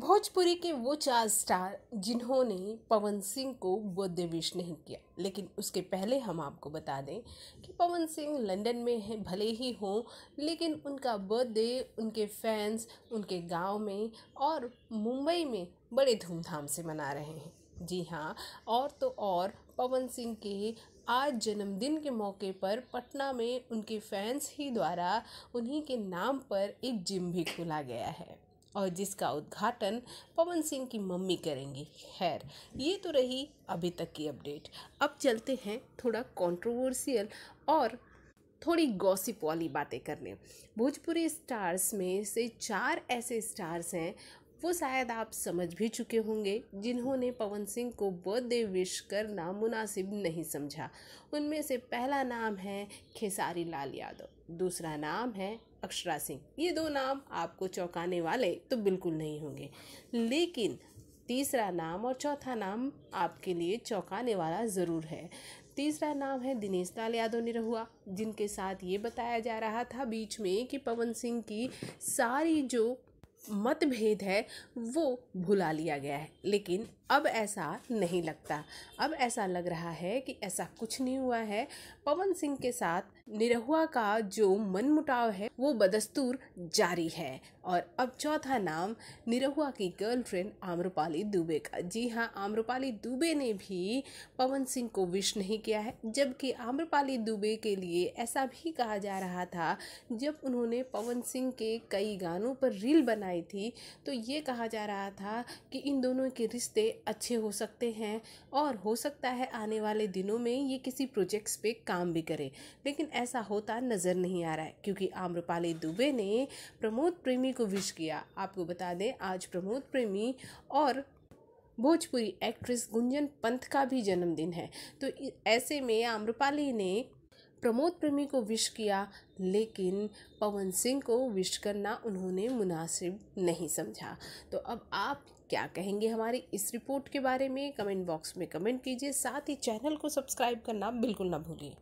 भोजपुरी के वो चार स्टार जिन्होंने पवन सिंह को बर्थडे विश नहीं किया लेकिन उसके पहले हम आपको बता दें कि पवन सिंह लंदन में हैं भले ही हों लेकिन उनका बर्थडे उनके फैंस उनके गांव में और मुंबई में बड़े धूमधाम से मना रहे हैं जी हाँ और तो और पवन सिंह के आज जन्मदिन के मौके पर पटना में उनके फैंस ही द्वारा उन्हीं के नाम पर एक जिम भी खोला गया है और जिसका उद्घाटन पवन सिंह की मम्मी करेंगी खैर ये तो रही अभी तक की अपडेट अब चलते हैं थोड़ा कंट्रोवर्शियल और थोड़ी गॉसिप वाली बातें करने भोजपुरी स्टार्स में से चार ऐसे स्टार्स हैं वो शायद आप समझ भी चुके होंगे जिन्होंने पवन सिंह को बर्थडे विश करना मुनासिब नहीं समझा उनमें से पहला नाम है खेसारी लाल यादव दूसरा नाम है अक्षरा सिंह ये दो नाम आपको चौंकाने वाले तो बिल्कुल नहीं होंगे लेकिन तीसरा नाम और चौथा नाम आपके लिए चौंकाने वाला ज़रूर है तीसरा नाम है दिनेश लाल यादव निरहुआ जिनके साथ ये बताया जा रहा था बीच में कि पवन सिंह की सारी जो मतभेद है वो भुला लिया गया है लेकिन अब ऐसा नहीं लगता अब ऐसा लग रहा है कि ऐसा कुछ नहीं हुआ है पवन सिंह के साथ निरहुआ का जो मनमुटाव है वो बदस्तूर जारी है और अब चौथा नाम निरहुआ की गर्लफ्रेंड आम्रपाली दुबे का जी हाँ आम्रपाली दुबे ने भी पवन सिंह को विश नहीं किया है जबकि आम्रपाली दुबे के लिए ऐसा भी कहा जा रहा था जब उन्होंने पवन सिंह के कई गानों पर रील बनाई आई थी तो ये कहा जा रहा था कि इन दोनों के रिश्ते अच्छे हो सकते हैं और हो सकता है आने वाले दिनों में ये किसी प्रोजेक्ट्स पे काम भी करें लेकिन ऐसा होता नज़र नहीं आ रहा है क्योंकि आम्रपाली दुबे ने प्रमोद प्रेमी को विश किया आपको बता दें आज प्रमोद प्रेमी और भोजपुरी एक्ट्रेस गुंजन पंथ का भी जन्मदिन है तो ऐसे में आम्रपाली ने प्रमोद प्रेमी को विश किया लेकिन पवन सिंह को विश करना उन्होंने मुनासिब नहीं समझा तो अब आप क्या कहेंगे हमारी इस रिपोर्ट के बारे में कमेंट बॉक्स में कमेंट कीजिए साथ ही चैनल को सब्सक्राइब करना बिल्कुल ना भूलिए